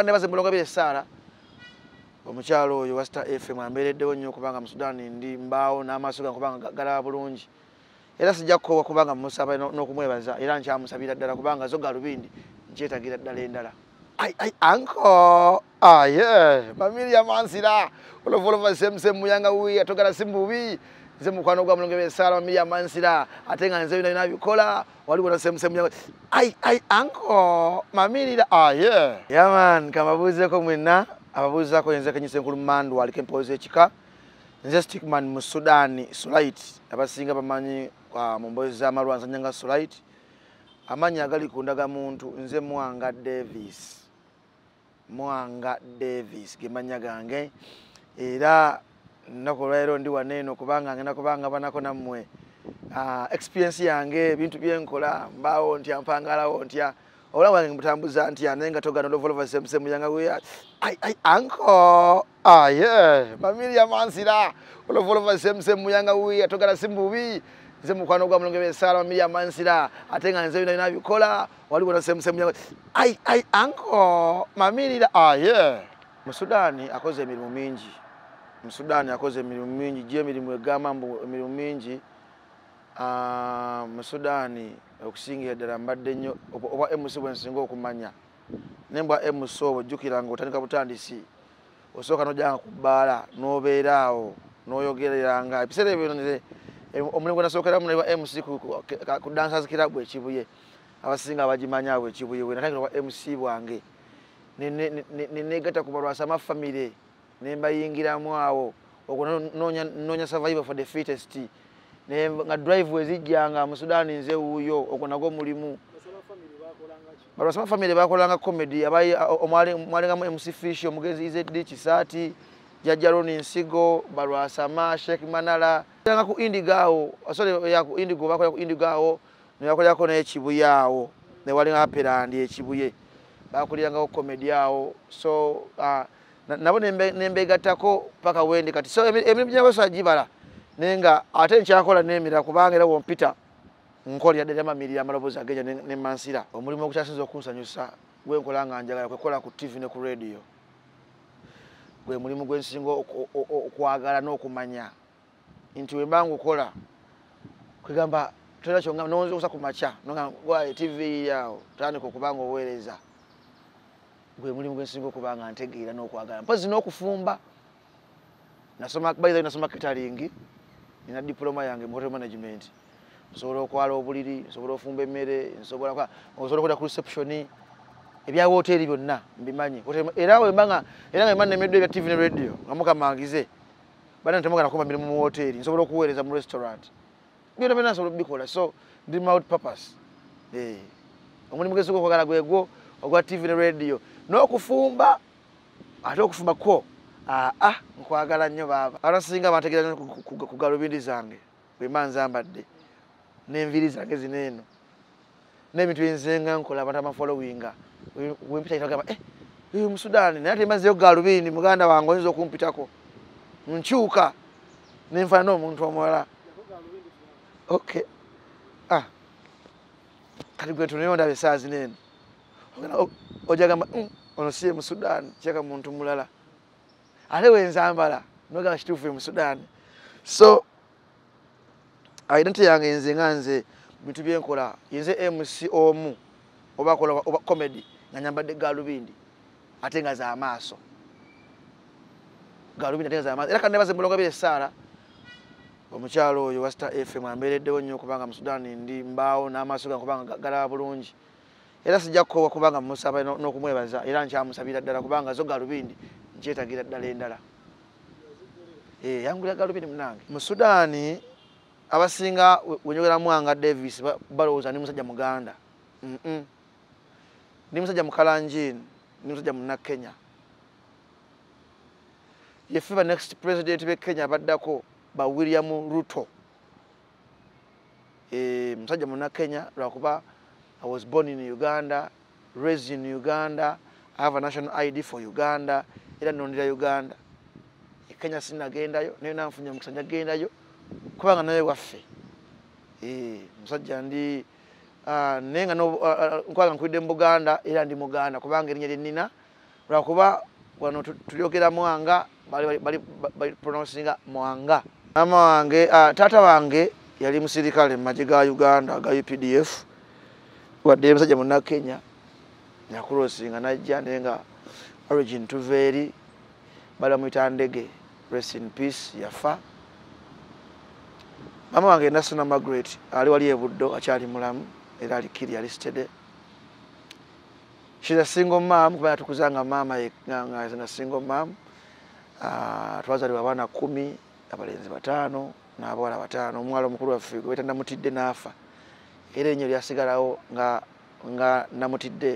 nebaze mulonga bya sala omuchalo oyo wasta FM ambereddewo nnyo kubanga mu Sudan ndi mbaawo n'amaaso gange kubanga galaba bulungi era sijja kukoowa kubanga musaba n'okumwebaza era nkyamusabira ddala kubanga zo galubindi nkyetagira ddala endala ai ai anko ah ye yeah. mamiriamansira olovolova semusemu yanga wiya togala simbubi nze mukwano gwa mulongo besala mili ya mansira atenga nze bino bino bikola waliwo na semu semu ai ai anko mamili da ah yeah yaman yeah, kama buze ko mwina ababuza ko nze kanyise nkulu mandu ali kempoze chika nze stickman mu sudan sulait abasinga bamanyi kwa ah, mumboze za marwanza nyanga sulait amanyi agali kundaga muntu nze mwanga davis mwanga davis gemanyagange era nnaku olwaleero ndi wano eno kubanga ngenda kubanga banako nammwe ah, experience yange ebintu byenkola mbaawo ntya mpangalawo ntya obulamu bwange mbutambuza ntya ah, naye nga togana olovolova semusemu yanga wea ah, ai anko aye mamiria mansira olovolova semusemu yanga wea togana simbubi nze mukwano gwa mulonge besaala mamiria mansira ate nga nze bina binabikola waliwona semusemu yanga ai ai anko mamirira aye mu sudaani akoze emirimu mingi musudani akoze emirimu mingi gye emirimu egamambo emirimu mingi musudani okusingira ddala mbadde nnyo oba emusi bwensinga okumanya nembwa emusi obwo jjukira nga otandika butandisi osooka nojanga kubbaala nobeera awo noyogereranga ebiseera ebyo omulimu gwe nasookeramu nayiwa emusi ku dansas kirabu ekibuye abasinga abagimanya abo ekibuye we natandikira oba emusi bwange nenegata kubalwasa amafamire ne mbayingiramu awo okunoonya survivor for the fittest nga drive wezijjanga mu sudan nze wuuyo okwo nago mulimu balwasama famiry bakolanga comedy mwalingamu mc fish omugenzi ezd kisaati jajjaroni nsigo balwasama sheikh manala ana ku indigaawo indigo bakola ku indigaawo neyakolerako n'ekibuye awo newalinga aperandi ekibuye bakulirangako comedy awo so uh, nabo nembegattako paka wendi kati so emirimu gyabasa gibala naye nga ate nkyakola nemira kubanga era wompita nkolyadde ryamamiriri amaloboozi agenja nemansira omulimu ogukyasinza okunsanyusa gwenkola nga njagala kwekola ku tv ne ku radio gwe mulimu gwensinga okwagala n'okumanya nti webanga okola kwegamba tolina kyonga nonza okusa ku makya nonga tv yiyaawo tandika okubanga oweereza gwe mulimu gwe nsinga okuba nga ntegeera n'okwagala mpozi n'okufumba nasomabaio nasoma kitalingi nina diploma yange mu hotel management nsobola okwala obuliri nsobola ofumba emmere nsobola osobola kuda ku reception ebya woteri byonna mbimanyi era webanga era nga emanemeddwa ebya tv ne radio nga mukamangize bana ntemuga nakumba mirimu mu woteri nsobola okuweereza mu restaurant byona byona nsobola okubikola so ndi mout papas eh, omulimu gesigaokwagala gwegwo ogwa tv ne radio n'okufumba ate okufumbakwo aa ah, nkwagala nnyo baaba abasinga bantegeera ku galubindi zange bwemba nzambadde n'enviri zange zino eno n'ebintu byenzenga nkola abantu amafolowinga wempita gamba e eh, oyo musudaani naye temazeyo galubindi muganda wange oyinza okumpitako nkyuka nenfaana n'omuntu omulala okay ah. kati gwetunayondaba esaazi neeno ojagamba mm, ono siye mu sudan kyeka muntu mulala ale wenzambala nogamba kituufu mu sudan so identity yange nze nga nze bintu byenkola yenze mc omu oba kola oba comedy nga nyambadde galubindi ate nga za maaso galubindi ate nga za maaso era kanne baze mulongo bire sara omukyalo oyo wasta fm ambeereddewo nnyo okubanga mu sudan ndi mbaawo n'amaaso gange kubanga galaba bulungi era sijja kukoowa kubanga musaba n'okumwebaza era nkyamusabira ddala kubanga zo galubindi nkyetagira ddala endala eh, yangulira galubindi munange mu sudaani abasinga wenyogera mwanga davis balowooza ndi musajja muganda ndi musajja mukalangin ndi musajja munakenya yeffe banext president be kenya baddako bawiryamu ruto eh, musajja munakenya lwakuba e, I was born in Uganda, raised in Uganda. I have a national ID for Uganda. Era nonira Uganda. E Kenya sinagendayo, naye nanfunye omukisa njagendayo kubanga naye waffe. Ee, musajja ndi uh, naye nga nkwaga nkwidde mu Buganda era ndi Muganda kubanga erinnya lye nnina lwakuba wano tulyogera Mwanga bali, bali, bali, bali pronouncinga Mwanga. Mama wange, uh, tata wange yali musirikale mu maggye ga Uganda aga UPDF. wadde musajja munakenya nakurosinga najja naye nga origin tuva eri bali bamwita ndege rest in peace yafa mama wange nasona margaret ali wali ebuddo akyali mulamu era alikiri alistede shiza single mam kubanga tukuzanga mama nga single mam ah, twazaliwa abaana kumi abalenzi batano n'abawala batano omwala omukulu waffe gwebetandamutidde n'afa era enyo lyasigalawo nga nga namutidde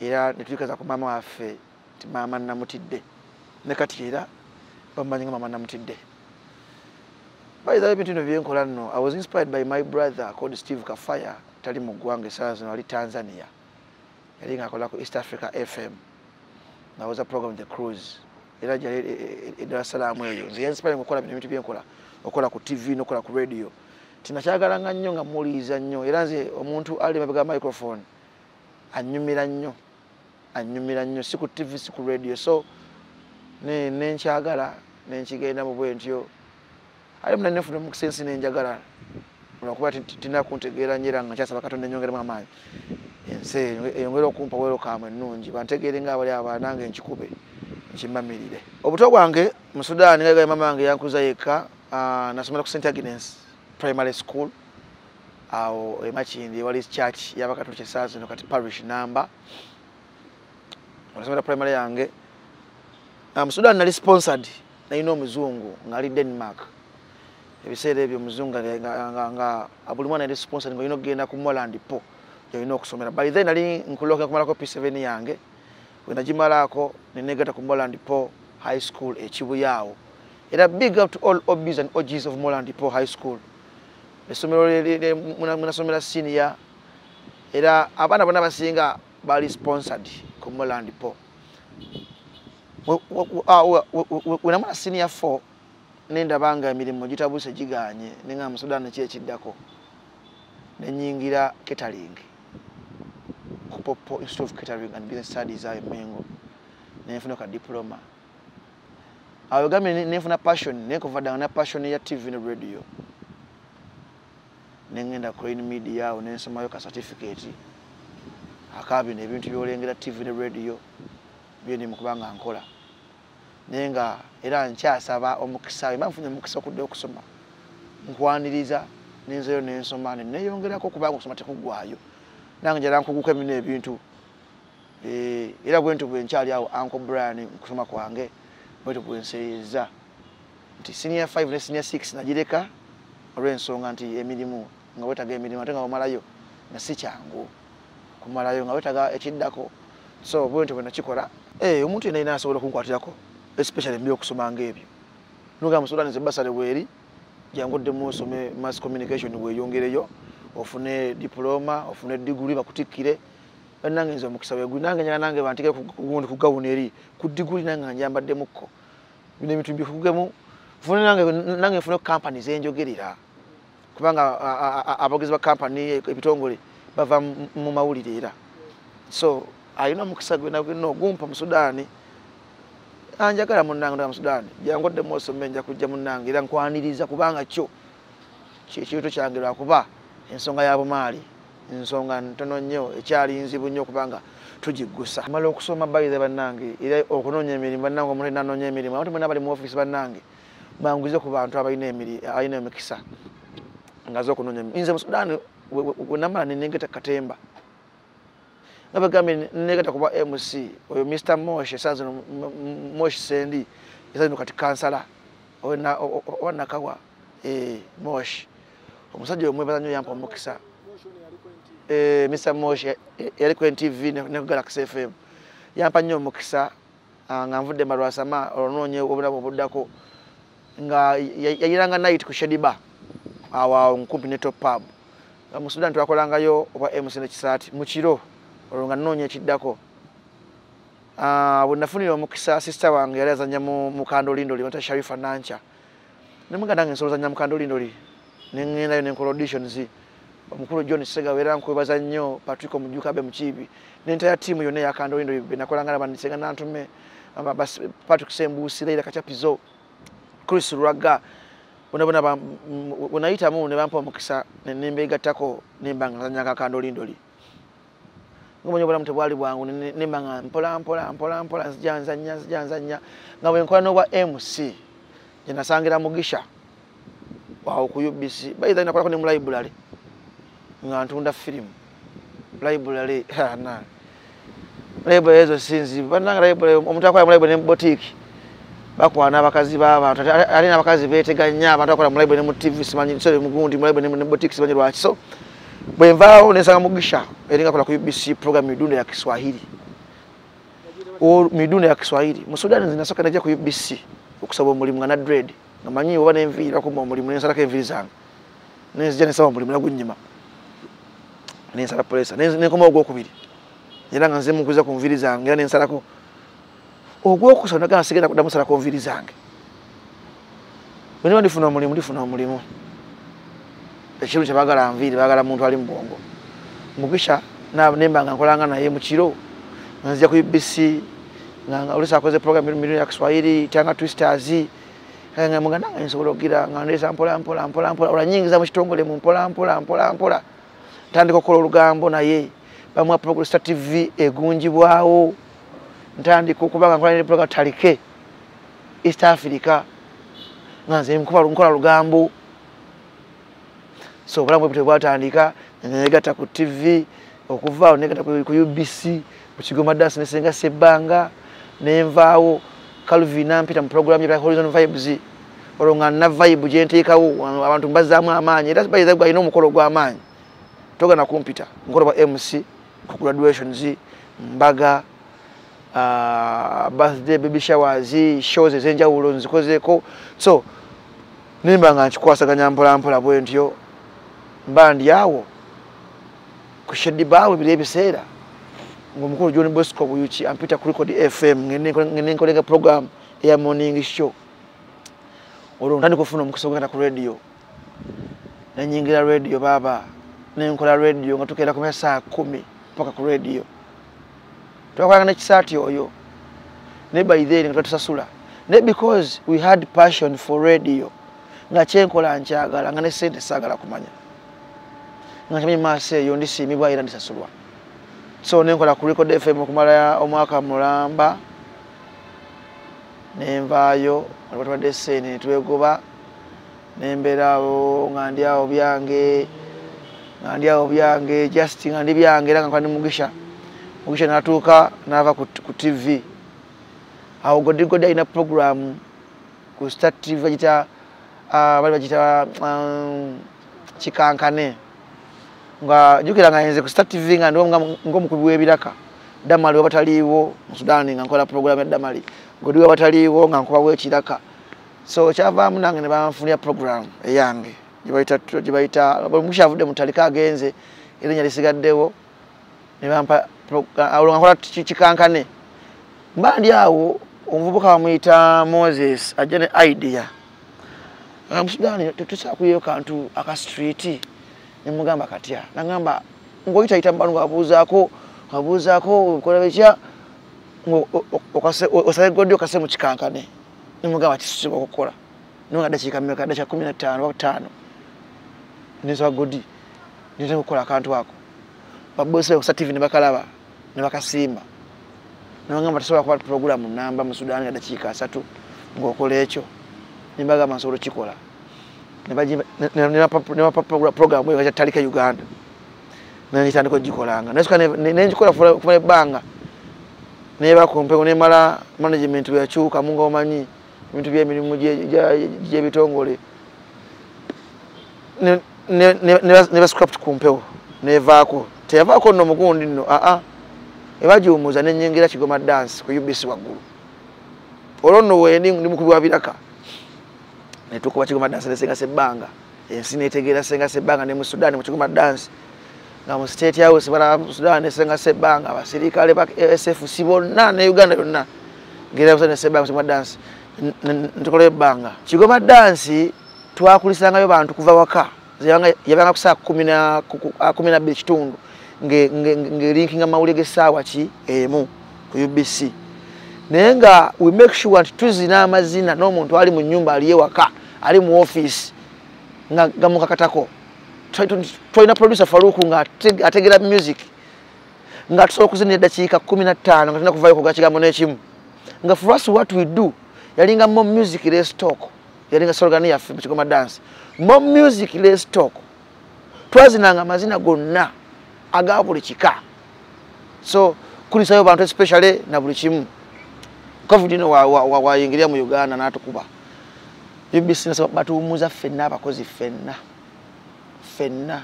era netujukiza ku maama waffe nti maama namutidde ne kati era bamumanyi nga maama namutidde bayizayo ebintu bino byenkola nno i was inspired by my brother called steve kafire tali mu ggwanga esaala zino ali tanzania yali ngaakola ku east africa fm ngaweza program the cruise era gyali edalasalaamu e, e, e, eyo nze yainspiringa okola bino ebintu byenkola okola ku tv nokola ku radio tinakyagalanga nnyo nga muwuliriza nnyo era nze omuntu ali mabega microphone anyumira nnyo anyumira nnyo si ku tv si ku radio so nenkyagala nenkigenda mu bwentyo ali munanefuna mukisa ensi nenjagala lwakuba tina kuntegeera nyera nga nkyasaba katonda enyongeremu amaanyi ensi eyongere okumpa weero kamwe ennungi bantegeere ngaabali abaananga enkikube nkimamirire obuto bwange mu sudaani gaigaye mama wange yankuza yekka ah, nasomera ku st agnes primary school awo emakindi wali church yabakatu kyesaazino kati parish number olasomera primary yange mu sudan nali sponsored nalina omuzungu ngaali denmark ebiseera ebyo omuzungu nga buli mwana yali sponsored ngaolina okugenda ku moland po gyolina okusomera by then nali nkulooka kumalako p7 yange wenagimalaako nenegata ku moland po high school ekibuyaawo era big up to all obs and ogs of moland po high school esomero munasomera senior era abaana bonna basinga bali sponsored ku moland po wenamuna senior four nendaba nga emirimu gitabuse giganye nenga musudana ki ekiddako nenyingira ketaling kupopo institute of catering and business studies ayo mengo nenfuna ka diploma awo gambe nenfuna passion nekuva dana na passion ya tv ne radio nengenda Crane Media awo nensomayo ka certificate akabino ebintu byolengera tv ne radio byendi mukubanga nkola naye nga era nkyasaba omukisa ma nfunye omukisa okudde okusoma nkwaniriza nenzeyo nensoma neneyongerako kubanga okusoma tekugwayo nange njala nkuguka emino ebintu eh, era bwentu bwenkyali awo uncle brian okusoma kwange bwentu bwenseyeza nti senior 5 ne senior 6 najireka olw'ensonga nti emirimu nga wetaga emirimu ate nga wamalayo nga si kyangu kumalayo nga wetaga ekiddako so bwentyo bwenakikola eh, omuntu yena yina asobola okunkwatirako especially mbyokusoma ngaebyo nogamusulanize basale weeri jangoddemu osome mass communication weeyongereyo ofune diploma ofune digri bakutikkire nange nze omukisa wegui nange nyala nange bantike kugundi kugawuna eri ku digri nange nga njambaddemukko bino ebintu mbifugemu nange nfune kampani zenjogerera kubanga abogezi ba kampani ebitongole bava mu mawulire era so ayina omukisa gwena gwena ogumpa mu sudaani anjagala munnange ndaga mu sudaani jangodde muosome nja kujja munnange era nkwaniriza kubanga kyo kyekintu kyange lwakuba ensonga ya bumaali ensonga ntono nnyo ekyali nzibu nnyo kubanga tugigusa mala okusoma bayize bannange era okunoonya emirimu bannange omuntu nanoonya emirimu abantu mwena bali mu ofiisi bannange banguze ku bantu abalina emikisa ngaze okunonya nze mu sudan namala nenegeta katemba nga bagambye negeta kuba mc oyo mr moshe esaa zino moshe sendi esa zino kati kansala owanakawa eh, moshe omusajja oyo mwebaza nyo yampa omukisa eh, mr moshe yaliko ntv ne galax fm yampa nnyo omukisa ah, nga nvudde malwasama olwonoonye obulabu obuddako nga yayiranga night ku shedi bar awo nkumpi ne top pub mu sudan twakolangayo obwa emusene kisaati mu kiro olwo nga nnoonya ekiddako ah, bwe nafunira omukisa sista wange yali azanya mu kandolindoli ota sharifa nanca nemuganda nge nsobola zanya mu kandolindoli neŋŋendayo nenkola auditions omukulu john sega era nkwebaza nnyo patrick omujuka abe mukibi nentaya tiimu yonna eyakandolindoli benakolanga nabanisenga nantume patrick sembusireira kacapizo chris lwaga bonabona unayitamu nebampa omukisa nembegattako nemba nga nzanya kakandolindoli ngomanya obulamu tebwali bwangu nemba nga mpolampola mpolampola sijanzanya sijanzanya nga bwenkola nobwa mc gyenasangira mugisha wawo ku ubc baitha nakolako ne mu library nga ntunda firimu library ah, library ezo sinzi bannanga library omuntu akola mu library nemubotiiki bakwana abakazi baabantu ate n'abakazi beeteganya abantu akola mulaibwe ne mu tv simanyi sere mugundi mulaibwe ne botiki simanyi lwaki so bwenvaawo nensanga mugisha eringa kola ku ubc program midundo ya kiswahili o midundo ya kiswahili mu sudani zinasoka naje ku ubc okusaba omulimu nga nadred nga manyi oba nenviira kumba omulimu nensalako enviiri zange nenzija nensaba omulimu nagunyima police pulesa nenkomawo ogwokubiri kubiri yeranga nze mukuza ku nviiri zange era ko ogwokusana gana sigenda kudamusala konviri zange bwenima ndifuna omulimu ndifuna omulimu ekiru kyebagala nviri bagala muntu ali mubongo mugisha nembanga nkolanga naye mukiro nanzija ku ubc olusi akoze program mirimu ya kiswahiri kyanga twisters mugandanga nsobola okgira nga ndesa mpolampolampolampola olanyingiza mukitongole mu mpolampolampolampola ntandika okukola olugambo naye bamuwa progressa tv egunjibwawo e ntandika okubanga nkolaa talike east africa nga nze nkola lugambo so obulamu bwe bwatandika negata ku tv okuvaawo negata ku ubc mukigoma das nesenga sebbanga nenvaawo calvin ampita mu program ya horizon vibes olwo nga nna vibe gyenteekawo abantu mbazaamu amaanyi era baiza gwalina omukolo gw'amaanyi togana kumpita mukolo gwa mc ku graduations mbaga Ah, birthday baby showers shows ez'enjawulo nzikozeko so nimba nga nkikwasaganya mpola bwe ntyo mba ndyawo ku shedibaawe biri ebiseera ngaomukulu john bosco buyuchi ampita ku record fm ngenenkolenga program eya morning show olwo ntandika okufuna omukisa ogenda ku radio Na nenyingira radio baaba nenkola radio nga tukeera kumya saa kumi paka ku radio tukolanga ne kisati oyo ne by then nga tusasula ne because we had passion for radio nga kyenkola nkyagala nga ne sente saagala kumanya nga kimanyi maaso eyo ndisiimibwa era ndisasulwa so nenkola ku record fm okumala omwaka mulamba nenvaayo atwadde esene netwegoba nemberawo nga ndyawo byange nga ndyawo byange just nga ndi byange era nga kwandi mugisha mukisha natuuka nava ku tv awo godigodi alina program ku star tv agita bali ah, bagita kikankane ah, nga jukira nga nze ku star tv nga ngaomukubi webiraka damali webataliiwo mu sudan nga nkola program ya damali godigo webataliiwo nga nkubawo ekiraka so kyavaamu nange ne banfunira program eyange gibayita mukisha avudde mu ttali kagenze era nyalisigaddewo ne bampa olwankola kikankane mba ndi awo omuvubuka wamuyita moses ajja ne idea musudani tetusakuyeyo kantu aka striti nemugamba katya nagamba ngaoyitayita mubanu gabuuzaako abuuzaako okola bekya osale godi okase mukikankane nemugamba kisuba okukola nadakiikaada kya kumi natano ataano nesaba godi nitekukola akantu ako babosa okusa tv nebakalaba nebakasimba nebagamba tasobola kuba progulamu namba mu sudan ya dakiika asatu ngaokola ekyo nebagamba nsobola okikola nebapaprogramuya talika uganda nagitandika ogikolanga nayesuka nenkikola kuva ebbanga neba kumpeo nemala management weyakyuka munga omanyi ebintu byemirimu gyebitongole nebasukapt kumpewo nevaako teyavaako nno omugundi nno aa ah, ah. ebajumuza nenyingira kigoma dance ku UBC waggulu olwo nno weni ndi mukubi wa biraka netukuba kigoma dance nesenga sebbanga ensi netegeera senga sebbanga ne mu sudan mu kigoma dance nga mu state house bala mu sudan nesenga sebbanga abaserikale ba sf si bonna ne uganda yonna ngera sana sebbanga mu kigoma dance ntukola ebbanga kigoma dance twakulisangayo bantu kuva waka yabanga kusaa kumi na bbiri kitundu ngelinkinga mawulire gesaawa ki emu ku ubc naye nga we make sure nti tuzina amazina n'omuntu ali mu nyumba aliye waka ali mu offisi nga gamukakatako twalina producer faruku nga ategera music nga tusobola okuzina eddakiika kumi na ttaano nga tulina kuvayo kugaa kigambo n'ekimu nga for us what we do yalinga mo music lestok yalinga slogan yaffe mu kigoma dance mo music lestok twazinanga amazina gonna agaba buli kika so kulisayo bantu especially na buli kimu covid ino wayingirira wa, wa, wa mu uganda natukuba ubc nasaba batuumuza fenna abakozi fenna fenna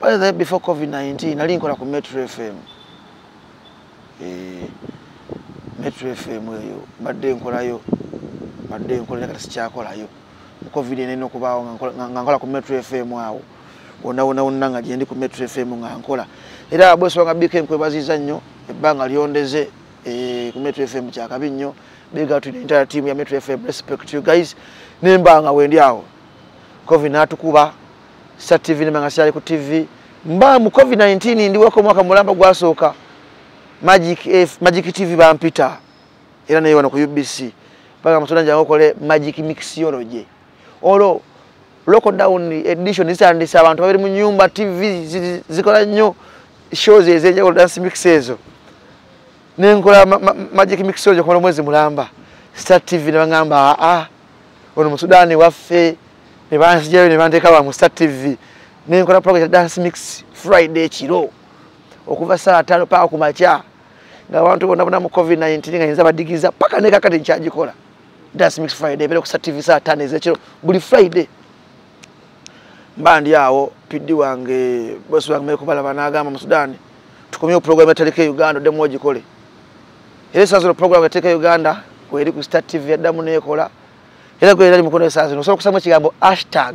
by the before covid 19 nali nkola ku metro fm e, eh, metro fm eyo mbadde nkolayo mbadde nkolaakati sikyakolayo covid enaina okubaawo nga nkola ku metro fm awo wonawona wonna nga gyendi ku metro fm nga nkola era bosi wanga bika nkwebaziza nnyo ebbanga lyondeze e, ku metro fm kyakabi nnyo bigatuntala tiamu ya metro fm respect you guys nembanga wendi awo covid natukuba sa tv nemanga siyali ku tv mba mu covid 19 ndiweko mwaka mulamba gwasooka magic, magic tv bampita era naye wano ku ubc mpaka musonda njangaokole magic mixology olwo lockdown edition isandisa abantu babiri mu nyumba tv zikola nnyo shows ezenja dance mix ezo nenkola ma, ma, magic mix ezo kwa mwezi mulamba star tv nabangamba a ah, ah, ono mu sudan wafe nebansi jeri nebante kawa mu star tv nenkola program dance mix friday chiro okuva saa tano paka kumacha nga abantu bonna bonna mu covid 19 nga yinza badigiza paka nekakati nkyagikola dance mix friday bera ku star tv saa tano ezekiro buli friday mbandi awo piddi wange bosi wange mekubalaba nagamba mu sudani tukomye oprogramu yateleka uganda oddemu ogikole era esaazino programu yateeka uganda weeri ku star tv yaddamu neekola era gwe erali mukono esaazino osobola okusamu ekigambo hashtag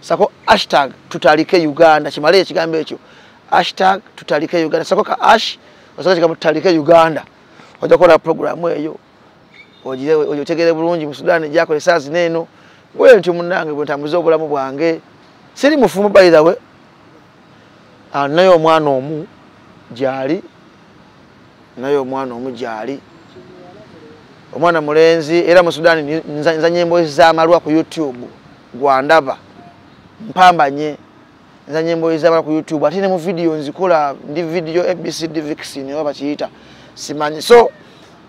sako hashtag tutalike uganda kimaleyo ekigambo ekyo hashtag tutalike uganda sako ka ash osoka ekigambo tutalike uganda ojja kukola programu eyo ogitegere bulungi mu sudaani jakola esaazi neeno gwe ntyo munnange bwe ntambuza obulamu bwange siri mufumu by the way anayo omwana omu gyali nayo omwana omu gyali omwana mulenzi era mu sudaani nza nyimbo ezamalwa ku youtube gwandaba mpambanye nza nyimbo ezamalwa ku youtube ate ne mu vidiyo nzikola ndi vidiyo abcd vaccine oba bakiyita simanyi so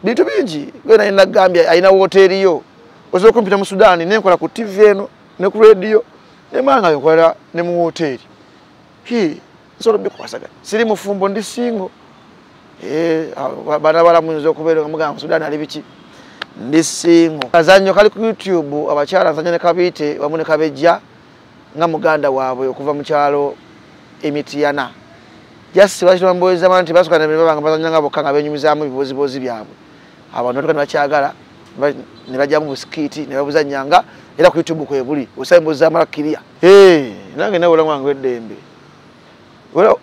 bintu bingi gwenaye nagambye ayina wooteri yo osobola okumpita mu sudaani nenkola ku tv eno ne ku radio nemanga nkola ne mu hoteri ki nsobola bikwasagana siri mufumbo ndi singo eh, bana balamuyinza okubeera nga mugamba sudan ali biki ndi singo kazanyo kali ku youtube abakyala nsanya ne kabiite wamu ne kabejja nga muganda waabwe okuva mu kyalo emitiyana jasi bakitomboezama nti basukanabanga bazanyanga bokka nga benyumizaamu ebiboziboozi byabwe abantu batuka ne bakyagala ne bajjamu busikiiti ne babuzanyanga era ku youtube kwebuli osaba emboozi zamalakkiriya nange nawe olamu wange eddembe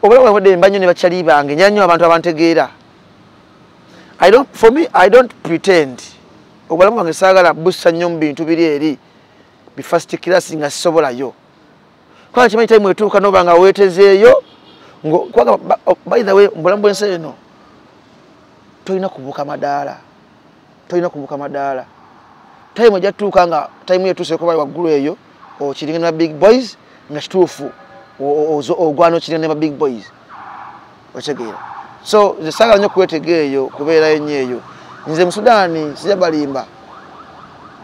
obulamu bwange eddembe banyo ne bakyali bange nyala nnyo abantu abantegeera for me i don't pretend obulamu bwange saagala busa nnyo mu bintu biri eri bifirst class nga sisobolayo kubanga kimanyi time etuuka nooba nga weetezeeyo by the way mubulamu bwensi eno tolina kubuuka madaala tolina kubuuka madaala time ejatuuka nga time yetuseko bali waggulu eyo okiringa na big boys nga kituufu ogwana okiringa ne big boys okitegeera so nzesaagala nnyo okwetega eyo kubeera yonyo eyo nze mu sudaani sijabalimba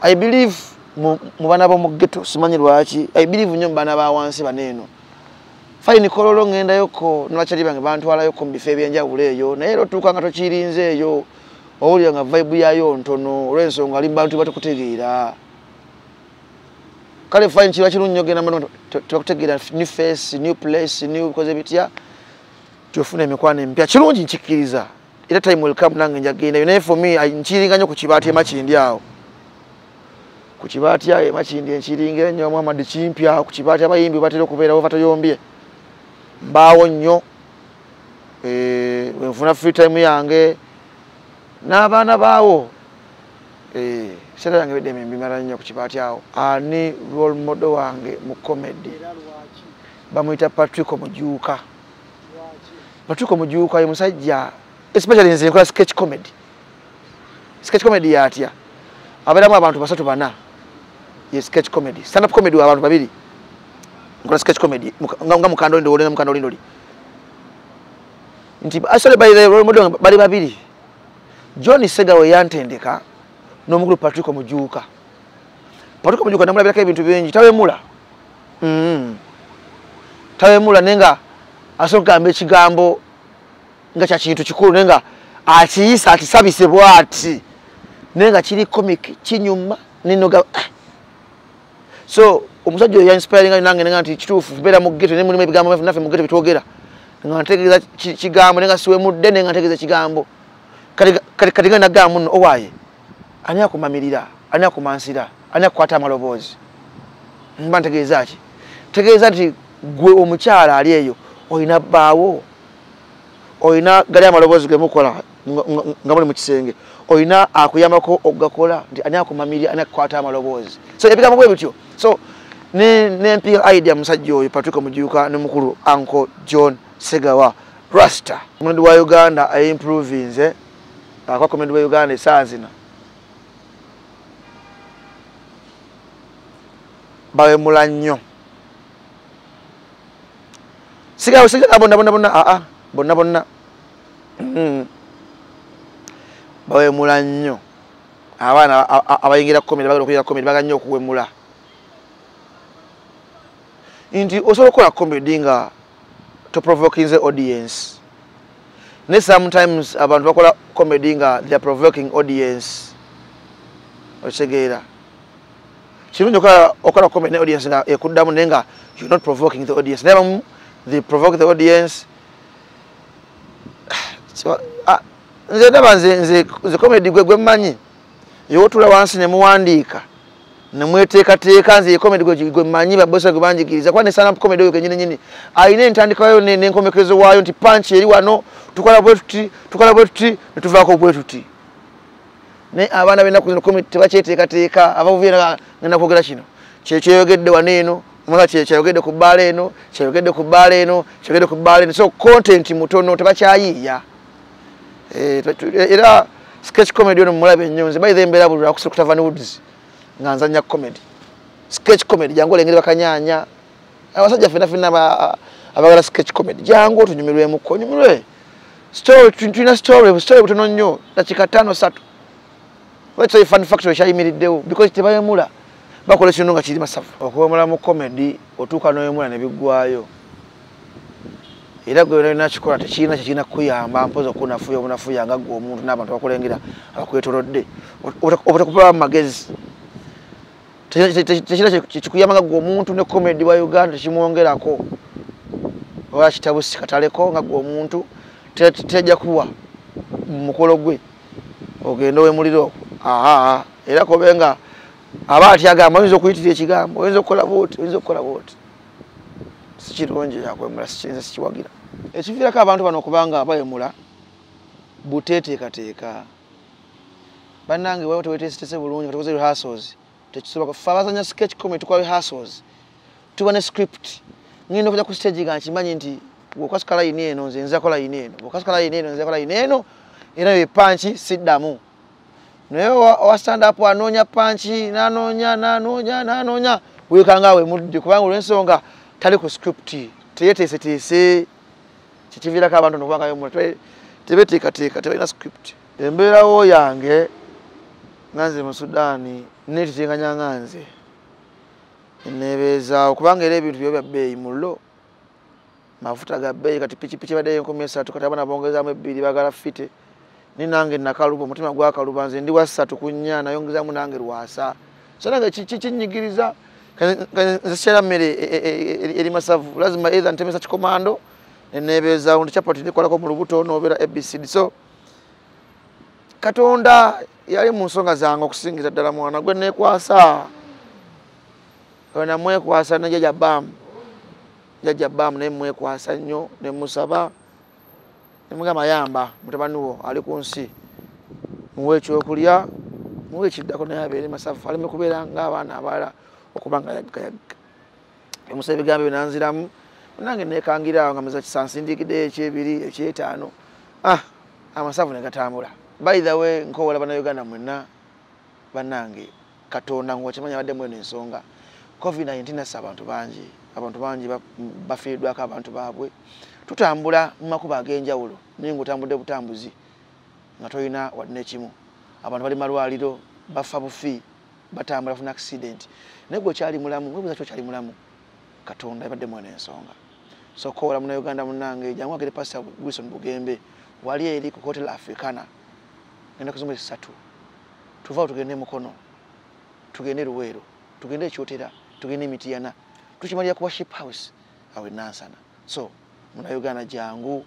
i believe mu baana b'omugeto simanyi lwaki i believe nnyo mu baana ba wansi baneeno fine kololo ngendayoko nebakyali bange bantwalayoko mu bifo ebyenjawulo eyo naye era otuuka nga tokiirinze eyo owulira nga vibe yayo ntono olw'ensonga alimba ntu batukutegeera kale fine kiba kirunyogera tebakutegeera new face new place new bikoze bitya tyofuna emikwano empya kirungi nkikkiriza era time welcome nange njagenda yonaye for me nkiringa nyo ku kibaati emakindi awo ku kibaati awo emakindi enkiringa nnyo muhammad kimpya ku kibaati abayimbi batera okubeerawo batoyombye mbaawo nnyo eh, wenfuna free time yange eh, n'abaana baawo eh, ekiseera yange bedde mimbimala nnyo ku kiba tyawo ani role model wange mu comedy bamwyita patrick omujuuka patrick omujuuka ye musajja especially nze nkola sketch comedy sketch comedy yatya abeeramu abantu basatu bana ye sketch comedy stand up comedy abantu babiri nkola sketch comedy nga mukandolindoli nga mukandolindoli nti asole ah, bali role model wange bali babiri John Sega we yantendeka no mukuru Patrick omujuka. Patrick omujuka namula byaka ebintu bingi tawe mula. Mm. Mm-hmm. Tawe mula nenga asoka ambe chigambo nga cha chintu chikuru nenga achiisa atisabise bwati. Nenga chiri comic chinyuma ninoga. Eh. So omusajja ya inspiring nange nenga ati chitufu bera mugeto nemu nemu bigambo nafe mugeto bitwogera. Nga ntegeza chigambo nenga siwe mudde nenga ntegeza chigambo. kale kale kale nagamu no owaye ani akumamirira ani akumansira ani akwata malobozi mba tegeza ki tegeza ti gwe omuchala ali eyo oina bawo oina gali amalobozi ge mukola ngamuli mu kisenge oina akuyamako ogakola ndi ani akumamirira ani akwata malobozi so yapika mwe bityo so ne ne mpi idea msajjo oyo patuka mujuka ne mukuru uncle john segawa rasta mwendi wa uganda ayimprovinze eh? ngakwakomendwa uganda esaa zina bawemula nnyo sigaosigaa bonna bonna bonna aa ah, ah, bonna bonna mm-hmm. bawemula nnyo abaana abayingira kkomere bagea okuyiga kkomere baga nnyo okuwemula nti osobola okukola kkomedi nga toprovokinze audience ne sometimes abantu bakola comedy nga they are provoking audience okitegeera kirungi okola comedy ne audience nga ekuddamu naye nga you not provoking the audience naye bamu they provoke the audience ah, nze ndaba nze comedy gwe gwemmanyi yewotula wansi nemuwandiika nemweteekateeka nze ekomedgwe gwe mmanyi babosa gwe banjigiriza kuba nesaana mukomedi oyo genyini nyini alina entandikayo n'enkomekerezo waayo nti panci eri wano tukola bwe tuti tukola bwe tuti netuvaako bwe tuti naye abaana benaku zino komedi tebakyeteekateeka abavuvi ngenda kwogera kino kyekyoyogedde wano eno kyayogedde ku bbaala eno kyayogedde ku bbaala eno kyayogedde ku bbaala eno so contenti mutono tebakyayiiya eh, era sketch comedy ono mulaba ennyonzi bayiza embeera bulira kusokutava ne woods nga nzanya comedy sketch comedy jangu lengere bakanyanya abasajja fina fina ba abagala sketch comedy jangu tunyumirwe mu konyumirwe story tunina story story butono nyo na chika tano satu wacha fun factory sha imirideo because tebaye mula bakole chinonga chili masafu okwomula mu comedy otuka noyo mula nebigwayo era gwe na chikola te china china kuyamba mpozo kuna fuyo munafuya nga gwo omuntu naba tokulengira akwetorodde otakupa magezi tekira kikuyamaga gwe omuntu ne comedy wa uganda kimwongerako oba kitabusi kataleko nga gwe omuntu tejja kuwa mukolo gwe ogenda owemuliro aa era kobenga aba atyagamba oyinza okuyitira ekigambo oyinza okukola booti oyinza okukola booti sikirungi yakwemula sikiyinza sikiwagira ekiviirako abantu bano okubanga abawemula buteteekateeka bannange wawo tewetesetese bulungi katokoze rehasos tekisoboka ffe abazanya sketch comedy tukola rehearsals tuba ne script ŋenda okuja ku stage nga nkimanyi nti bwokasuka layini eno nze nzakola layini eno bwokasuka layini eno nzakola layini eno era yo epanki siddamu naye owa stand up anoonya panki nanoonya nanoonya nanoonya wekangaawe muddi kubanga olwensonga tali ku script teyeteeseteese kikiviirako abantu nokubangayo mu tebeteekateeka tebalina script embeerawo yange nganze mu sudaani netusinganya nganze nebezaawo kubanga era ebintu byoba bbeeyi mulo mafuta ga bbeeyi kati pikipiki baddeyo enkumi esatu kati abaana bongezaamu ebbiri bagala fite ni nange nakaluba omutima gwakaluba nze ndi wasatu ku nnya nayongezaamu nange lwasa so nange kinyigiriza nze sikyala mmere e, e, e, erimasavu lazima either ntemesa kikomando nebezaawo ndi capati ndikolako mu lubuto nobeera abcd so e, e, e, e, e, e, e, e, katonda yali mu nsonga zange okusingiza ddala mwana gwe nekwasa namwekwasa najaja bam jaja bam naye mwekwasa nnyo nemusaba nemugamba yamba mutabaniwo ali ku nsi muwe ekyokulya muwe ekiddako naye abeere masafu aleme kubeera ngaabaana abalala okuba nga yaggayagga emusa ebigambo byenanziramu nange nekangirawo nga meza kisansindikideyo ekyebiri ekyetaano ah, amasavu negatambula bayithawe nkowola bannayuganda mwenna bannange katonda ngaokimanya baddemu eno ensonga covid 19 nasse abantu bangi abantu bangi bafiiriddwako abantu baabwe tutambula mu makubo ag'enjawulo naye ngaotambudde butambuzi nga tolina wadinekimu abantu bali malwaliro bafa bufi batambula funa accident naye gweokyali mulamu webuza kyokyali mulamu katonda ebaddemu eno ensonga so koola munauganda munange jangu agere pasta wilson bugembe wali eri ku hotel africana ngenda kuzimu zisatu tuvaawo tugende mukono tugende luweero tugende ekyotera tugende emitiyana tukimalira kuba ship house awo enansana so munayuganda jangu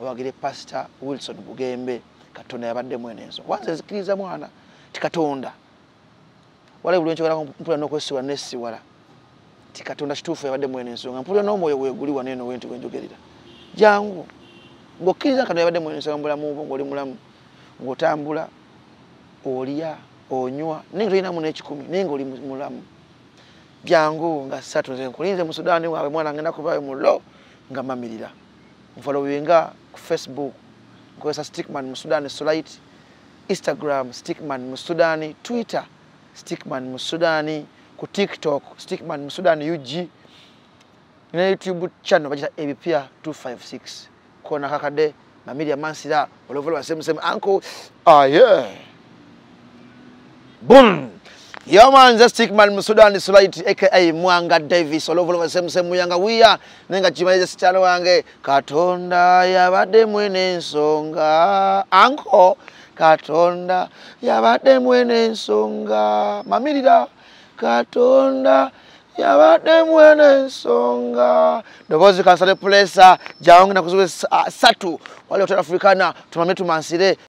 owagire pasita wilson bugembe katonda yabadde mwenenso wanza ezikiriza mwana tikatonda wale buli nkyogerako mpula nokwesiwa nesiwala tikatonda kitufu yabadde mwenensonga mpulira nomwoyo gweguliwaneno wentiwenjogerera jangu ngaokkiriza katonda yabadde mwenensonga mbulamubo ngaoli mulamu ng'otambula olya onywa ninga tolinamu n'ekikumi naye ngaoli mulamu byangu nga ssatu nze nkulinze mu sudaani waabwe mwana ngenda kuvaayo mulo nga mamirira nfolowinga ku facebook nkozesa stickman mu sudaani slight instagram stickman mu sudaani twitter stickman mu sudaani ku tiktok stickman mu sudaani ug ne youtube channel bagita ebipya 256 konakakade My media man see that all over the same same uncle. Ah yeah. Boom. Your man, the stickman, Sudan, the Solite, aka Mwanga Davis, all over the same same Muyanga. We are Nenga Chimajas Chanwange, Katonda, Yavadem winning songa. Uncle Katonda, Yavadem winning songa. Mamida Katonda. Yabade, yabaddemu mwene nsonga dobozi kansale pulesa jangu nakuziwe satu wale hotel afrikana tumame tumansire